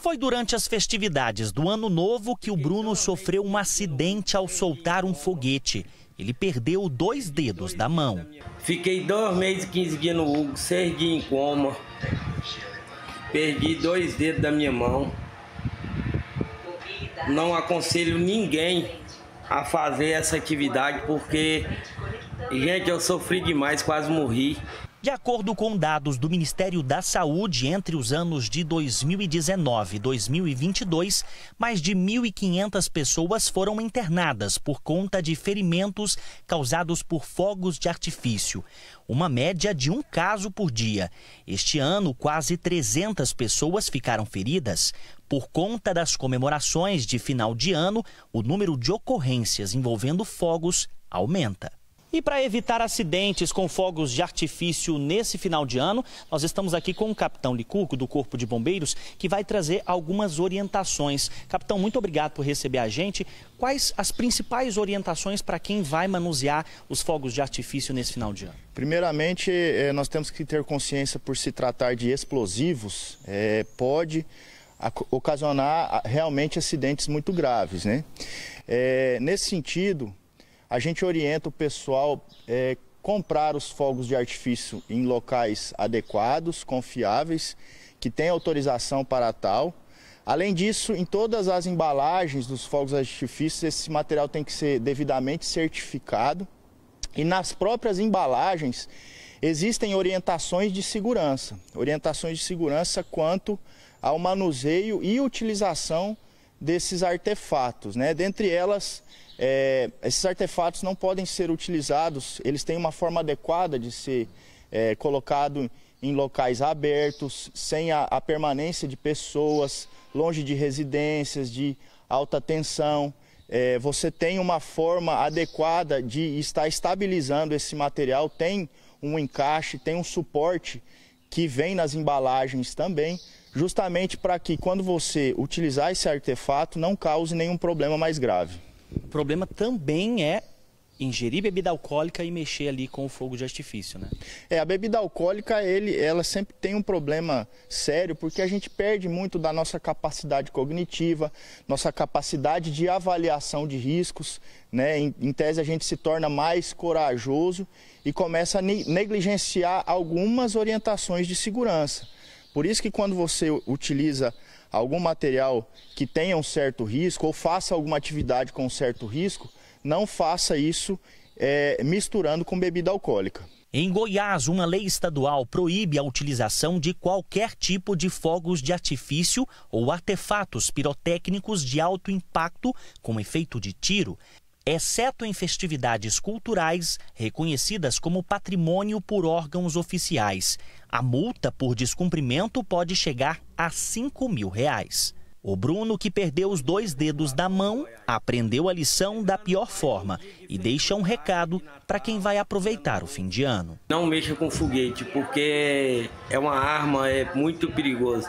Foi durante as festividades do Ano Novo que o Bruno sofreu um acidente ao soltar um foguete. Ele perdeu dois dedos da mão. Fiquei dois meses e 15 dias no Hugo, seis em coma. Perdi dois dedos da minha mão. Não aconselho ninguém a fazer essa atividade porque, gente, eu sofri demais, quase morri. De acordo com dados do Ministério da Saúde, entre os anos de 2019 e 2022, mais de 1.500 pessoas foram internadas por conta de ferimentos causados por fogos de artifício, uma média de um caso por dia. Este ano, quase 300 pessoas ficaram feridas. Por conta das comemorações de final de ano, o número de ocorrências envolvendo fogos aumenta. E para evitar acidentes com fogos de artifício nesse final de ano, nós estamos aqui com o capitão Licuco, do Corpo de Bombeiros, que vai trazer algumas orientações. Capitão, muito obrigado por receber a gente. Quais as principais orientações para quem vai manusear os fogos de artifício nesse final de ano? Primeiramente, eh, nós temos que ter consciência por se tratar de explosivos, é, pode ocasionar ah, realmente acidentes muito graves. Né? É, nesse sentido, a gente orienta o pessoal é, comprar os fogos de artifício em locais adequados, confiáveis, que tem autorização para tal. Além disso, em todas as embalagens dos fogos de artifício, esse material tem que ser devidamente certificado. E nas próprias embalagens existem orientações de segurança, orientações de segurança quanto ao manuseio e utilização desses artefatos, né? Dentre elas, é, esses artefatos não podem ser utilizados, eles têm uma forma adequada de ser é, colocado em locais abertos, sem a, a permanência de pessoas, longe de residências, de alta tensão. É, você tem uma forma adequada de estar estabilizando esse material, tem um encaixe, tem um suporte que vem nas embalagens também, justamente para que quando você utilizar esse artefato não cause nenhum problema mais grave. O problema também é ingerir bebida alcoólica e mexer ali com o fogo de artifício, né? É, a bebida alcoólica, ele, ela sempre tem um problema sério, porque a gente perde muito da nossa capacidade cognitiva, nossa capacidade de avaliação de riscos, né? Em, em tese, a gente se torna mais corajoso e começa a negligenciar algumas orientações de segurança. Por isso que quando você utiliza algum material que tenha um certo risco ou faça alguma atividade com um certo risco, não faça isso é, misturando com bebida alcoólica. Em Goiás, uma lei estadual proíbe a utilização de qualquer tipo de fogos de artifício ou artefatos pirotécnicos de alto impacto, com efeito de tiro, exceto em festividades culturais reconhecidas como patrimônio por órgãos oficiais. A multa por descumprimento pode chegar a 5 mil reais. O Bruno, que perdeu os dois dedos da mão, aprendeu a lição da pior forma e deixa um recado para quem vai aproveitar o fim de ano. Não mexa com foguete, porque é uma arma, é muito perigoso.